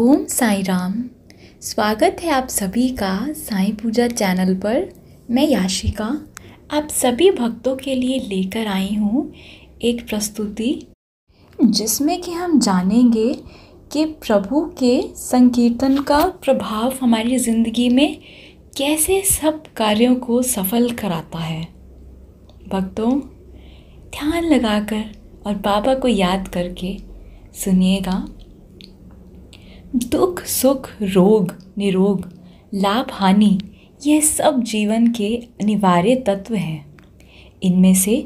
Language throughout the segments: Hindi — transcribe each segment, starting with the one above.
ओम साई राम स्वागत है आप सभी का साई पूजा चैनल पर मैं याशिका आप सभी भक्तों के लिए लेकर आई हूँ एक प्रस्तुति जिसमें कि हम जानेंगे कि प्रभु के संकीर्तन का प्रभाव हमारी ज़िंदगी में कैसे सब कार्यों को सफल कराता है भक्तों ध्यान लगाकर और बाबा को याद करके सुनिएगा दुख सुख रोग निरोग लाभ हानि यह सब जीवन के अनिवार्य तत्व हैं इनमें से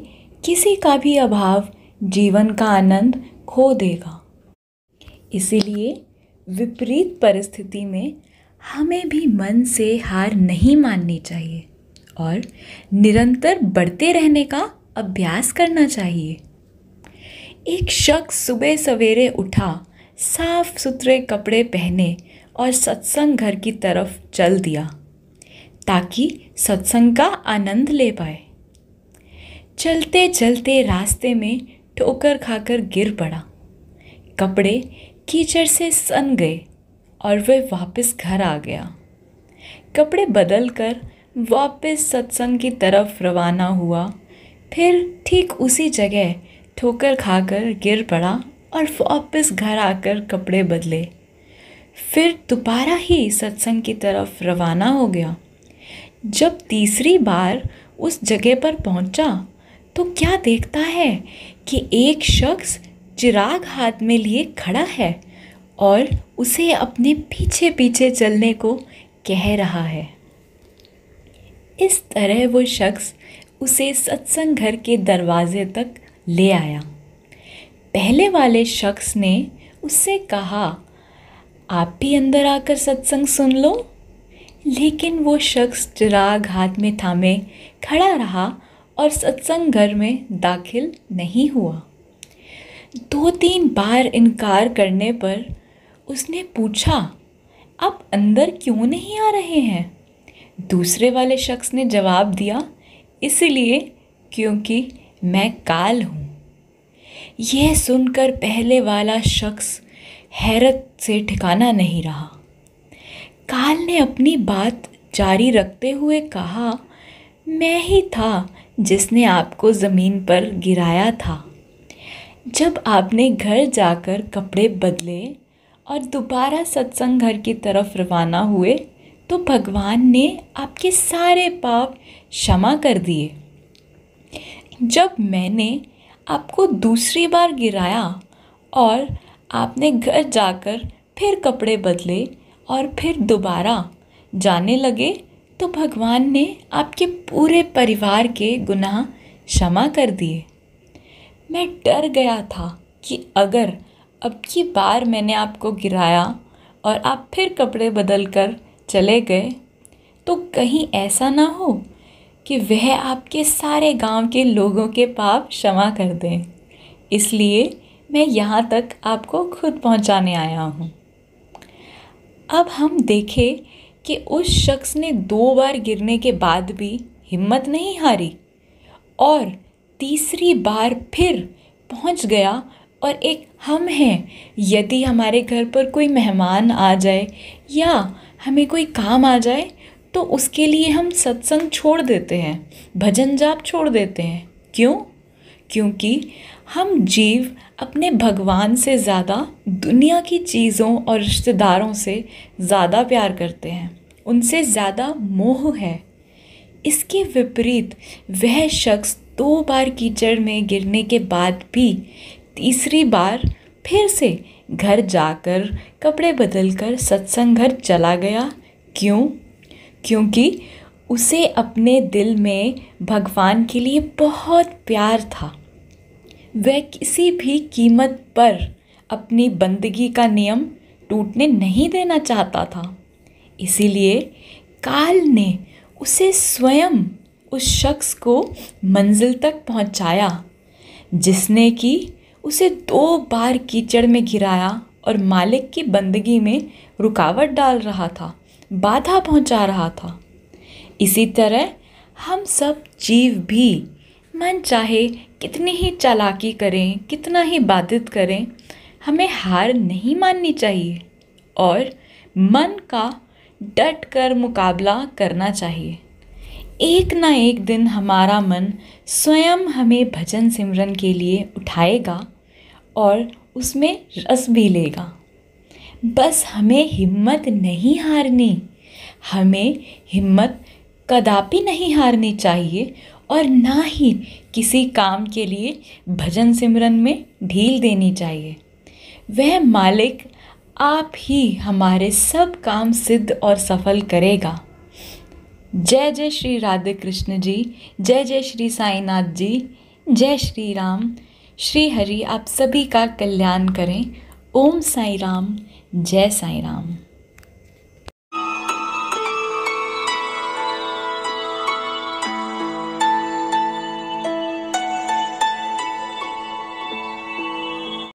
किसी का भी अभाव जीवन का आनंद खो देगा इसीलिए विपरीत परिस्थिति में हमें भी मन से हार नहीं माननी चाहिए और निरंतर बढ़ते रहने का अभ्यास करना चाहिए एक शख्स सुबह सवेरे उठा साफ सुथरे कपड़े पहने और सत्संग घर की तरफ चल दिया ताकि सत्संग का आनंद ले पाए चलते चलते रास्ते में ठोकर खाकर गिर पड़ा कपड़े कीचड़ से सन गए और वह वापस घर आ गया कपड़े बदल कर वापस सत्संग की तरफ रवाना हुआ फिर ठीक उसी जगह ठोकर खाकर गिर पड़ा और वापस घर आकर कपड़े बदले फिर दोबारा ही सत्संग की तरफ रवाना हो गया जब तीसरी बार उस जगह पर पहुंचा तो क्या देखता है कि एक शख्स चिराग हाथ में लिए खड़ा है और उसे अपने पीछे पीछे चलने को कह रहा है इस तरह वो शख्स उसे सत्संग घर के दरवाजे तक ले आया पहले वाले शख्स ने उससे कहा आप भी अंदर आकर सत्संग सुन लो लेकिन वो शख्स चिराग हाथ में थामे खड़ा रहा और सत्संग घर में दाखिल नहीं हुआ दो तीन बार इनकार करने पर उसने पूछा आप अंदर क्यों नहीं आ रहे हैं दूसरे वाले शख्स ने जवाब दिया इसलिए क्योंकि मैं काल हूँ यह सुनकर पहले वाला शख्स हैरत से ठिकाना नहीं रहा काल ने अपनी बात जारी रखते हुए कहा मैं ही था जिसने आपको ज़मीन पर गिराया था जब आपने घर जाकर कपड़े बदले और दोबारा सत्संग घर की तरफ रवाना हुए तो भगवान ने आपके सारे पाप क्षमा कर दिए जब मैंने आपको दूसरी बार गिराया और आपने घर जाकर फिर कपड़े बदले और फिर दोबारा जाने लगे तो भगवान ने आपके पूरे परिवार के गुनाह क्षमा कर दिए मैं डर गया था कि अगर अब की बार मैंने आपको गिराया और आप फिर कपड़े बदल कर चले गए तो कहीं ऐसा ना हो कि वह आपके सारे गांव के लोगों के पाप क्षमा कर दें इसलिए मैं यहाँ तक आपको खुद पहुँचाने आया हूँ अब हम देखें कि उस शख्स ने दो बार गिरने के बाद भी हिम्मत नहीं हारी और तीसरी बार फिर पहुँच गया और एक हम हैं यदि हमारे घर पर कोई मेहमान आ जाए या हमें कोई काम आ जाए तो उसके लिए हम सत्संग छोड़ देते हैं भजन जाप छोड़ देते हैं क्यों क्योंकि हम जीव अपने भगवान से ज़्यादा दुनिया की चीज़ों और रिश्तेदारों से ज़्यादा प्यार करते हैं उनसे ज़्यादा मोह है इसके विपरीत वह शख्स दो बार कीचड़ में गिरने के बाद भी तीसरी बार फिर से घर जाकर कपड़े बदलकर सत्संग घर चला गया क्यों क्योंकि उसे अपने दिल में भगवान के लिए बहुत प्यार था वह किसी भी कीमत पर अपनी बंदगी का नियम टूटने नहीं देना चाहता था इसीलिए काल ने उसे स्वयं उस शख्स को मंजिल तक पहुंचाया जिसने कि उसे दो बार कीचड़ में गिराया और मालिक की बंदगी में रुकावट डाल रहा था बाधा पहुंचा रहा था इसी तरह हम सब जीव भी मन चाहे कितनी ही चालाकी करें कितना ही बाधित करें हमें हार नहीं माननी चाहिए और मन का डट कर मुकाबला करना चाहिए एक ना एक दिन हमारा मन स्वयं हमें भजन सिमरन के लिए उठाएगा और उसमें रस भी लेगा बस हमें हिम्मत नहीं हारनी हमें हिम्मत कदापि नहीं हारनी चाहिए और ना ही किसी काम के लिए भजन सिमरन में ढील देनी चाहिए वह मालिक आप ही हमारे सब काम सिद्ध और सफल करेगा जय जय श्री राधे कृष्ण जी जय जय श्री साईनाथ जी जय श्री राम श्री हरि आप सभी का कल्याण करें ओम साई राम जय साई राम